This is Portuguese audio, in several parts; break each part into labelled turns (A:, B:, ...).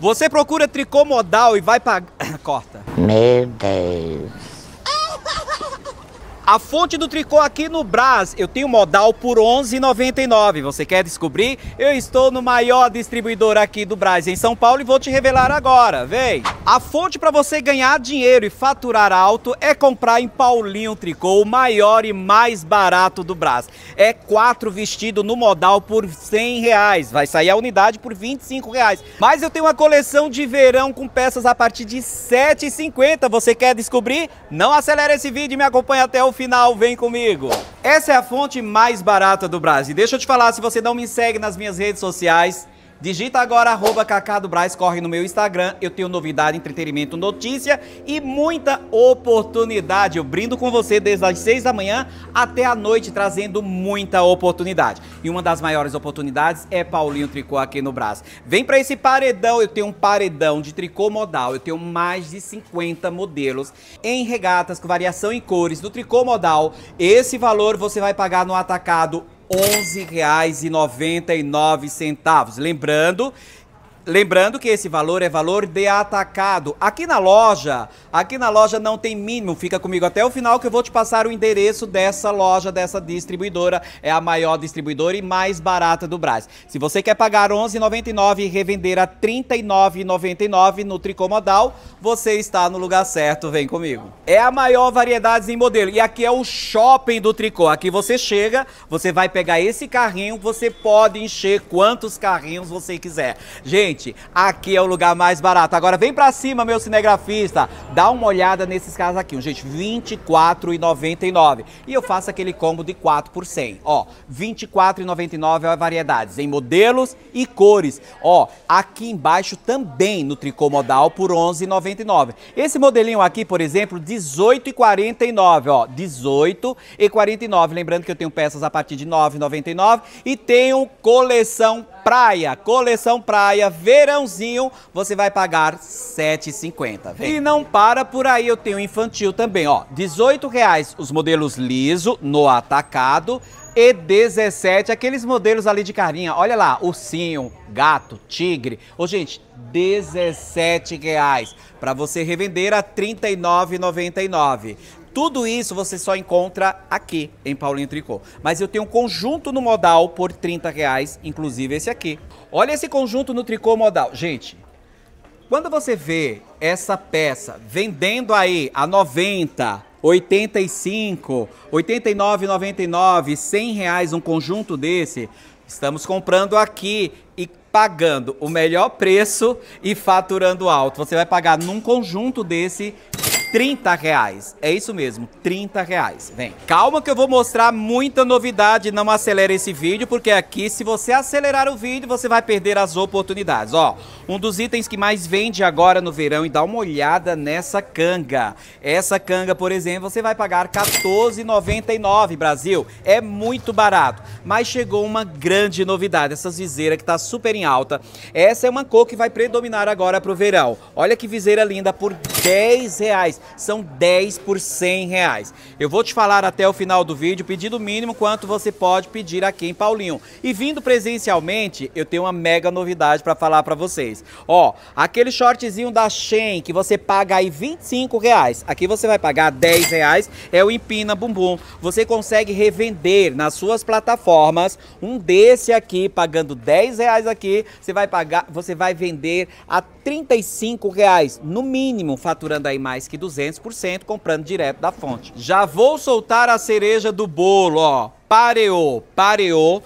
A: Você procura tricô modal e vai pagar. Corta. Meu Deus. A fonte do tricô aqui no Brás, eu tenho modal por R$ 11,99. Você quer descobrir? Eu estou no maior distribuidor aqui do Brás em São Paulo e vou te revelar agora, vem! A fonte para você ganhar dinheiro e faturar alto é comprar em Paulinho Tricô, o maior e mais barato do Brás. É quatro vestido no modal por R$ 100, reais. vai sair a unidade por R$ 25. Reais. Mas eu tenho uma coleção de verão com peças a partir de R$ 7,50. Você quer descobrir? Não acelera esse vídeo e me acompanha até o final, vem comigo. Essa é a fonte mais barata do Brasil. Deixa eu te falar, se você não me segue nas minhas redes sociais, Digita agora arroba Cacá corre no meu Instagram. Eu tenho novidade, entretenimento, notícia e muita oportunidade. Eu brindo com você desde as 6 da manhã até a noite, trazendo muita oportunidade. E uma das maiores oportunidades é Paulinho Tricô aqui no Brasil. Vem para esse paredão, eu tenho um paredão de tricô modal. Eu tenho mais de 50 modelos em regatas com variação em cores do tricô modal. Esse valor você vai pagar no atacado R$ 11,99. Lembrando Lembrando que esse valor é valor de atacado. Aqui na loja, aqui na loja não tem mínimo. Fica comigo até o final que eu vou te passar o endereço dessa loja, dessa distribuidora. É a maior distribuidora e mais barata do Brasil. Se você quer pagar R$ 11,99 e revender a R$ 39,99 no tricô modal, você está no lugar certo. Vem comigo. É a maior variedade em modelo. E aqui é o shopping do tricô. Aqui você chega, você vai pegar esse carrinho, você pode encher quantos carrinhos você quiser. Gente, gente, aqui é o lugar mais barato. Agora vem pra cima, meu cinegrafista. Dá uma olhada nesses casos aqui, gente, R$24,99. 24,99. E eu faço aquele combo de 4 por 100. Ó, R$ 24,99 é variedades em modelos e cores. Ó, aqui embaixo também no tricô modal por R$11,99. 11,99. Esse modelinho aqui, por exemplo, R$18,49. 18,49, ó, 18,49. Lembrando que eu tenho peças a partir de R$9,99. 9,99 e tenho coleção Praia, coleção Praia, verãozinho, você vai pagar R$ 7,50. E não para por aí, eu tenho infantil também, ó. R$ 18,00 os modelos liso no atacado e 17, aqueles modelos ali de carinha. Olha lá, ursinho, gato, tigre. Ô, gente, R$ reais para você revender a R$ 39,99. Tudo isso você só encontra aqui em Paulinho Tricô. Mas eu tenho um conjunto no modal por 30 reais, inclusive esse aqui. Olha esse conjunto no tricô modal. Gente, quando você vê essa peça vendendo aí a 90, 85, 89,99, 100 reais um conjunto desse, estamos comprando aqui e pagando o melhor preço e faturando alto. Você vai pagar num conjunto desse 30 reais. É isso mesmo, 30 reais. Vem. Calma que eu vou mostrar muita novidade. Não acelera esse vídeo, porque aqui se você acelerar o vídeo, você vai perder as oportunidades. Ó, um dos itens que mais vende agora no verão e dá uma olhada nessa canga. Essa canga, por exemplo, você vai pagar 14,99 Brasil. É muito barato. Mas chegou uma grande novidade. Essas viseiras que tá super em alta. Essa é uma cor que vai predominar agora pro verão. Olha que viseira linda por 10 reais são 10 por 100 reais. Eu vou te falar até o final do vídeo, pedido mínimo, quanto você pode pedir aqui em Paulinho. E vindo presencialmente, eu tenho uma mega novidade para falar para vocês. Ó, aquele shortzinho da Shein que você paga aí 25 reais, aqui você vai pagar 10 reais, é o Empina Bumbum. Você consegue revender nas suas plataformas um desse aqui, pagando 10 reais aqui, você vai pagar, você vai vender a 35 reais, no mínimo, faturando aí mais que 200. 200% comprando direto da fonte. Já vou soltar a cereja do bolo, ó. Pareou, pareou.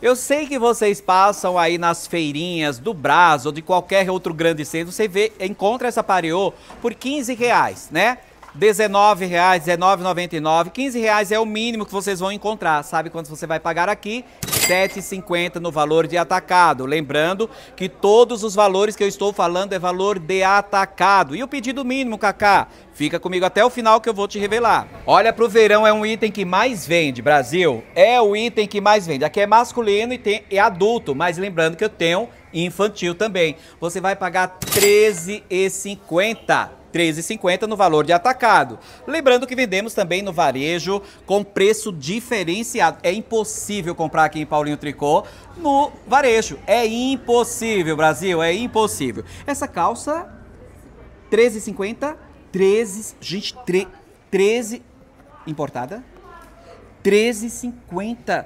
A: Eu sei que vocês passam aí nas feirinhas do Brás ou de qualquer outro grande centro, você vê, encontra essa pareô por 15 reais, né? R$19,00, R$19,99. R$15,00 é o mínimo que vocês vão encontrar. Sabe quanto você vai pagar aqui? R$7,50 no valor de atacado. Lembrando que todos os valores que eu estou falando é valor de atacado. E o pedido mínimo, Kaká? Fica comigo até o final que eu vou te revelar. Olha para o verão, é um item que mais vende, Brasil. É o item que mais vende. Aqui é masculino e tem, é adulto, mas lembrando que eu tenho infantil também. Você vai pagar R$13,50. 13,50 no valor de atacado. Lembrando que vendemos também no varejo com preço diferenciado. É impossível comprar aqui em Paulinho Tricô no varejo. É impossível, Brasil, é impossível. Essa calça 13,50, 13, gente, 3, 13 importada. 13,50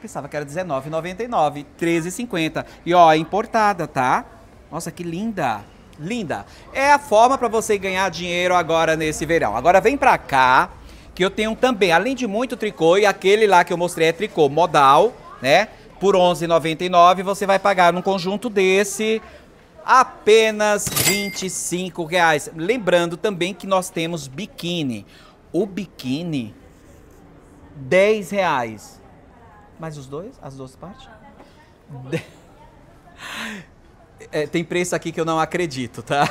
A: pensava que era R$19,99, R$13,50. E ó, é importada, tá? Nossa, que linda! linda. É a forma para você ganhar dinheiro agora nesse verão. Agora vem para cá, que eu tenho também, além de muito tricô, e aquele lá que eu mostrei é tricô modal, né? Por R$ 11,99 você vai pagar num conjunto desse apenas R$ 25,00. Lembrando também que nós temos biquíni. O biquíni, R$ reais. Mais os dois? As duas partes? De... É, tem preço aqui que eu não acredito, tá?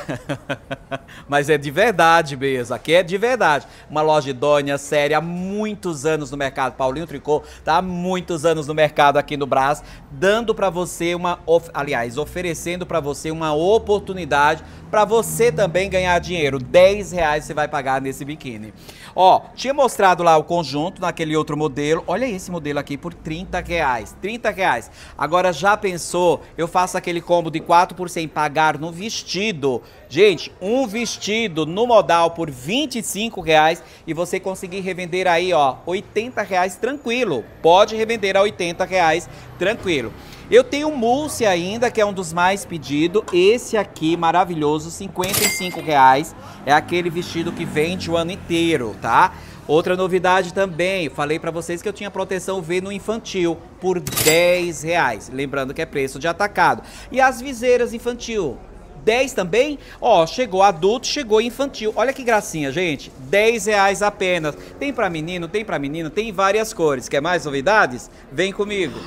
A: Mas é de verdade mesmo, aqui é de verdade. Uma loja idônea, séria, há muitos anos no mercado. Paulinho Tricô tá há muitos anos no mercado aqui no Brás, dando para você uma, of... aliás, oferecendo para você uma oportunidade para você também ganhar dinheiro. 10 reais você vai pagar nesse biquíni. Ó, tinha mostrado lá o conjunto naquele outro modelo. Olha esse modelo aqui por 30 reais, 30 reais. Agora já pensou, eu faço aquele combo de 4 4% pagar no vestido. Gente, um vestido no modal por 25 reais e você conseguir revender aí, ó, 80 reais tranquilo. Pode revender a 80 reais tranquilo. Eu tenho o mousse ainda, que é um dos mais pedidos. Esse aqui, maravilhoso, 55 reais. É aquele vestido que vende o ano inteiro, tá? Outra novidade também, falei para vocês que eu tinha proteção V no infantil por 10 reais. Lembrando que é preço de atacado. E as viseiras infantil, 10 também? Ó, chegou adulto, chegou infantil. Olha que gracinha, gente. 10 reais apenas. Tem para menino, tem para menina, tem várias cores. Quer mais novidades? Vem comigo.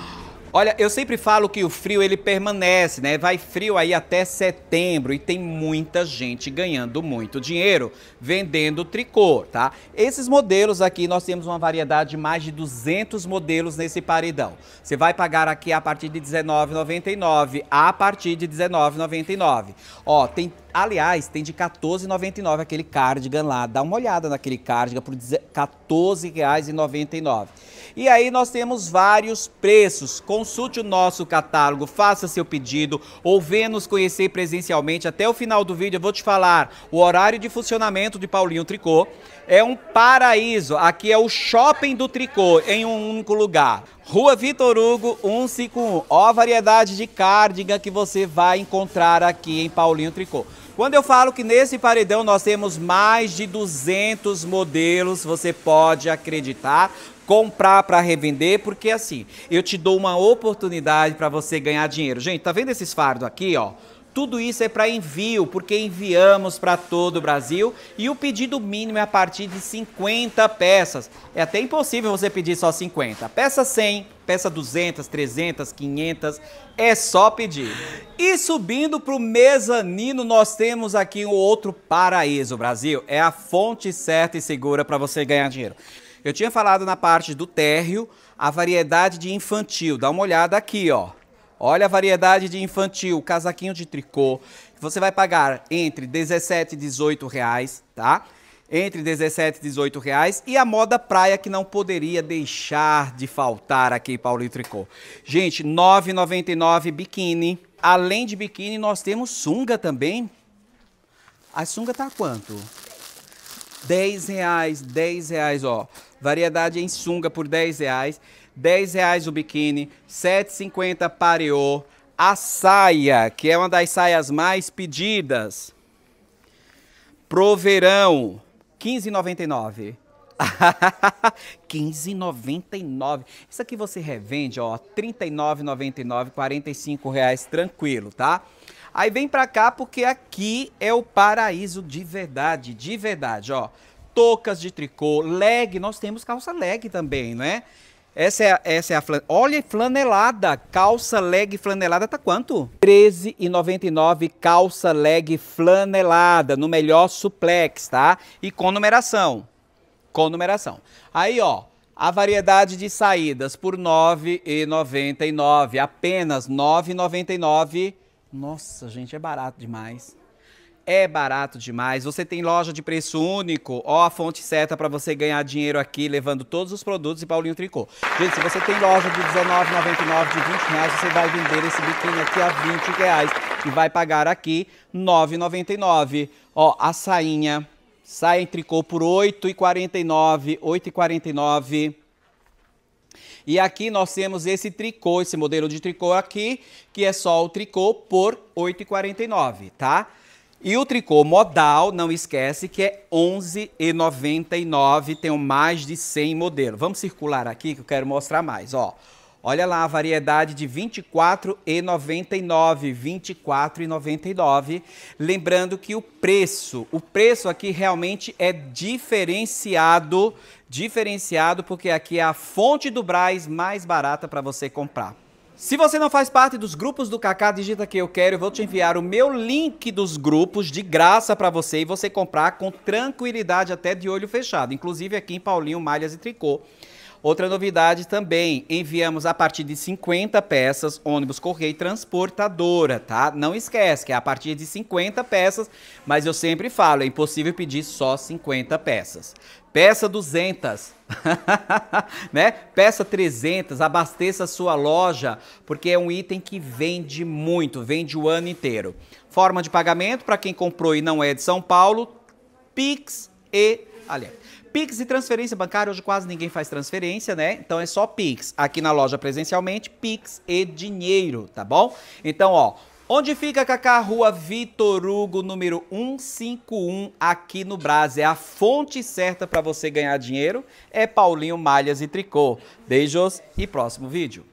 A: Olha, eu sempre falo que o frio ele permanece, né? Vai frio aí até setembro e tem muita gente ganhando muito dinheiro vendendo tricô, tá? Esses modelos aqui nós temos uma variedade de mais de 200 modelos nesse paredão. Você vai pagar aqui a partir de 19,99, a partir de 19,99. Ó, tem Aliás, tem de R$14,99 aquele cardigan lá. Dá uma olhada naquele cardigan por R$14,99. E aí nós temos vários preços. Consulte o nosso catálogo, faça seu pedido ou venha nos conhecer presencialmente. Até o final do vídeo eu vou te falar o horário de funcionamento de Paulinho Tricô. É um paraíso. Aqui é o shopping do tricô em um único lugar. Rua Vitor Hugo 151. Ó a variedade de cardigan que você vai encontrar aqui em Paulinho Tricô. Quando eu falo que nesse paredão nós temos mais de 200 modelos, você pode acreditar, comprar para revender, porque assim, eu te dou uma oportunidade para você ganhar dinheiro. Gente, tá vendo esses fardos aqui, ó? tudo isso é para envio, porque enviamos para todo o Brasil e o pedido mínimo é a partir de 50 peças. É até impossível você pedir só 50. Peça 100, peça 200, 300, 500, é só pedir. E subindo para o mezanino, nós temos aqui o outro paraíso, Brasil. É a fonte certa e segura para você ganhar dinheiro. Eu tinha falado na parte do térreo, a variedade de infantil. Dá uma olhada aqui, ó. Olha a variedade de infantil, casaquinho de tricô. Você vai pagar entre 17 e 18 reais, tá? Entre 17 e 18 reais. E a moda praia que não poderia deixar de faltar aqui em Paulinho Tricô. Gente, 9,99 biquíni. Além de biquíni, nós temos sunga também. A sunga tá quanto? 10 reais, 10 reais, ó. Variedade em sunga por 10 reais. 10 reais o biquíni, 7,50 pareô. A saia, que é uma das saias mais pedidas. Pro verão, 15,99. 15,99. Isso aqui você revende, ó, R$ 39,99, R$ reais tranquilo, tá? Aí vem pra cá porque aqui é o paraíso de verdade, de verdade, ó. Tocas de tricô, leg, nós temos calça leg também, né? Essa é, a, essa é a flan... Olha, flanelada. Calça leg flanelada tá quanto? R$13,99 calça leg flanelada no melhor suplex, tá? E com numeração. Com numeração. Aí, ó. A variedade de saídas por R$ 9,99. Apenas R$ 9,99. Nossa, gente, é barato demais é barato demais. Você tem loja de preço único, ó a fonte certa para você ganhar dinheiro aqui, levando todos os produtos e Paulinho Tricô. Gente, se você tem loja de R$19,99, de 20 reais, você vai vender esse biquíni aqui a 20 reais e vai pagar aqui R$ 9,99. Ó, a sainha, saia em tricô por R$ 8,49, 8,49. E aqui nós temos esse tricô, esse modelo de tricô aqui, que é só o tricô por R$ 8,49, tá? E o tricô modal, não esquece que é R$ 11,99, tem mais de 100 modelos. Vamos circular aqui que eu quero mostrar mais, ó. Olha lá a variedade de R$ 24,99, R$ 24,99. Lembrando que o preço, o preço aqui realmente é diferenciado, diferenciado porque aqui é a fonte do Braz mais barata para você comprar. Se você não faz parte dos grupos do Kaká, digita que eu quero, eu vou te enviar o meu link dos grupos de graça para você e você comprar com tranquilidade até de olho fechado, inclusive aqui em Paulinho Malhas e Tricô. Outra novidade também, enviamos a partir de 50 peças ônibus correio transportadora, tá? Não esquece que é a partir de 50 peças, mas eu sempre falo, é impossível pedir só 50 peças. Peça 200, né? Peça 300, abasteça a sua loja, porque é um item que vende muito, vende o ano inteiro. Forma de pagamento para quem comprou e não é de São Paulo, Pix e Aliás, Pix e transferência bancária, hoje quase ninguém faz transferência, né? Então é só Pix. Aqui na loja presencialmente, Pix e dinheiro, tá bom? Então, ó, Onde fica Cacá? Rua Vitor Hugo, número 151, aqui no Brás. É a fonte certa para você ganhar dinheiro. É Paulinho Malhas e Tricô. Beijos e próximo vídeo.